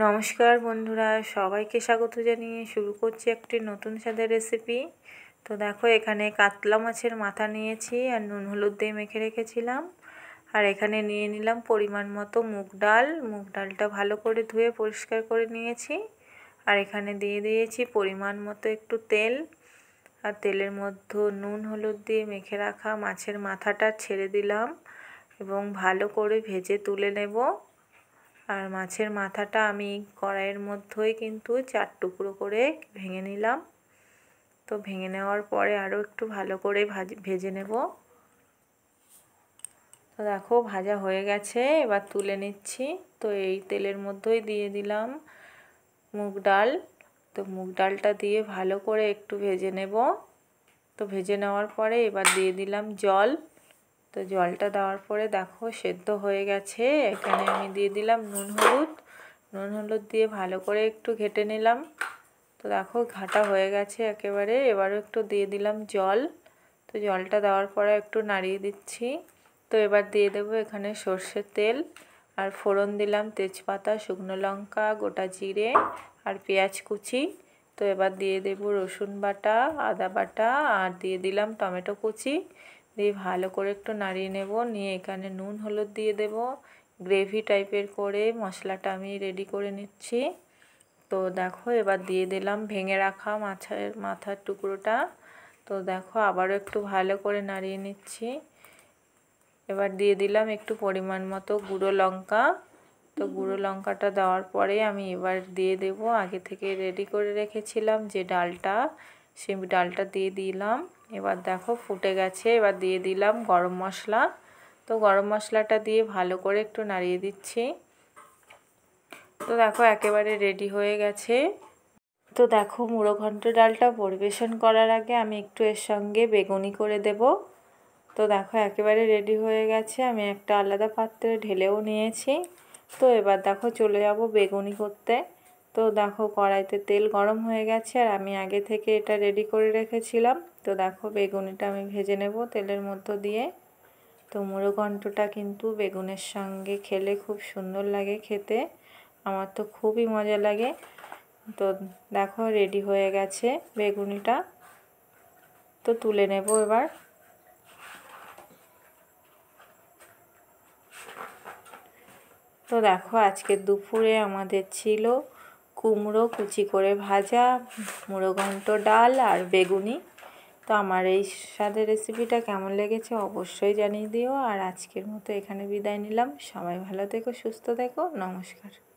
নমস্কার বন্ধুরা সবাইকে স্বাগত জানিয়ে শুরু করছি একটি নতুন স্বাদের রেসিপি তো দেখো এখানে কাতলা মাছের মাথা নিয়েছি আর নুন হলুদ দিয়ে মেখে রেখেছিলাম আর এখানে নিয়ে নিলাম পরিমাণ মতো মুগ ডাল মুগ ডালটা ভালো করে ধুয়ে পরিষ্কার করে নিয়েছি আর এখানে দিয়ে দিয়েছি পরিমাণ মতো একটু তেল আর তেলের মধ্যে নুন হলুদ দিয়ে মেখে রাখা মাছের মাথাটা ছেড়ে দিলাম এবং ভালো করে ভেজে তুলে নেবো আর মাছের মাথাটা আমি কড়াইয়ের মধ্যেই কিন্তু চার টুকরো করে ভেঙে নিলাম তো ভেঙে নেওয়ার পরে আরও একটু ভালো করে ভেজে নেব তো দেখো ভাজা হয়ে গেছে এবার তুলে নিচ্ছি তো এই তেলের মধ্যেই দিয়ে দিলাম মুগ ডাল তো মুগ ডালটা দিয়ে ভালো করে একটু ভেজে নেব তো ভেজে নেওয়ার পরে এবার দিয়ে দিলাম জল তো জলটা দেওয়ার পরে দেখো সেদ্ধ হয়ে গেছে এখানে আমি দিয়ে দিলাম নুন হলুদ নুন হলুদ দিয়ে ভালো করে একটু ঘেটে নিলাম তো দেখো ঘাটা হয়ে গেছে একেবারে এবারও একটু দিয়ে দিলাম জল তো জলটা দেওয়ার পরে একটু নাড়িয়ে দিচ্ছি তো এবার দিয়ে দেব এখানে সর্ষের তেল আর ফোড়ন দিলাম তেজপাতা শুকনো লঙ্কা গোটা জিরে আর পেঁয়াজ কুচি তো এবার দিয়ে দেব রসুন বাটা আদা বাটা আর দিয়ে দিলাম টমেটো কুচি দিয়ে ভালো করে একটু নাড়িয়ে নেব নিয়ে এখানে নুন হলুদ দিয়ে দেব গ্রেভি টাইপের করে মশলাটা আমি রেডি করে নিচ্ছি তো দেখো এবার দিয়ে দিলাম ভেঙে রাখা মাছের মাথার টুকরোটা তো দেখো আবারও একটু ভালো করে নাড়িয়ে নিচ্ছি এবার দিয়ে দিলাম একটু পরিমাণ মতো গুঁড়ো লঙ্কা তো গুঁড়ো লঙ্কাটা দেওয়ার পরে আমি এবার দিয়ে দেব আগে থেকে রেডি করে রেখেছিলাম যে ডালটা সেই ডালটা দিয়ে দিলাম এবার দেখো ফুটে গেছে এবার দিয়ে দিলাম গরম মশলা তো গরম মশলাটা দিয়ে ভালো করে একটু নাড়িয়ে দিচ্ছি তো দেখো একেবারে রেডি হয়ে গেছে তো দেখো মুড়ো ঘণ্ট ডালটা পরিবেশন করার আগে আমি একটু এর সঙ্গে বেগুনি করে দেব তো দেখো একেবারে রেডি হয়ে গেছে আমি একটা আলাদা পাত্রে ঢেলেও নিয়েছি তো এবার দেখো চলে যাব বেগুনি করতে তো দেখো কড়াইতে তেল গরম হয়ে গেছে আর আমি আগে থেকে এটা রেডি করে রেখেছিলাম তো দেখো বেগুনিটা আমি ভেজে নেব তেলের মধ্য দিয়ে তো মুরগণ্ঠটা কিন্তু বেগুনের সঙ্গে খেলে খুব সুন্দর লাগে খেতে আমার তো খুবই মজা লাগে তো দেখো রেডি হয়ে গেছে বেগুনিটা তো তুলে নেব এবার তো দেখো আজকে দুপুরে আমাদের ছিল কুমড়ো কুচি করে ভাজা মুড়ো ঘন্ট ডাল আর বেগুনি তো আমার এই স্বাদের রেসিপিটা কেমন লেগেছে অবশ্যই জানিয়ে দিও আর আজকের মতো এখানে বিদায় নিলাম সবাই ভালো থেকো সুস্থ থেকো নমস্কার